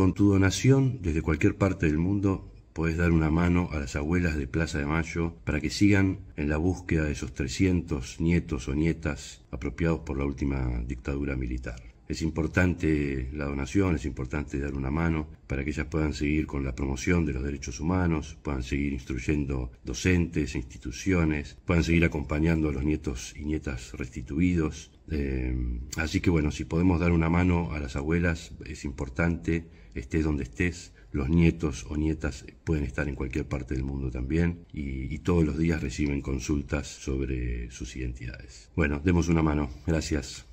Con tu donación desde cualquier parte del mundo puedes dar una mano a las abuelas de Plaza de Mayo para que sigan en la búsqueda de esos 300 nietos o nietas apropiados por la última dictadura militar. Es importante la donación, es importante dar una mano para que ellas puedan seguir con la promoción de los derechos humanos, puedan seguir instruyendo docentes, instituciones, puedan seguir acompañando a los nietos y nietas restituidos. Eh, así que bueno, si podemos dar una mano a las abuelas, es importante, estés donde estés, los nietos o nietas pueden estar en cualquier parte del mundo también y, todos los días reciben consultas sobre sus identidades. Bueno, demos una mano. Gracias.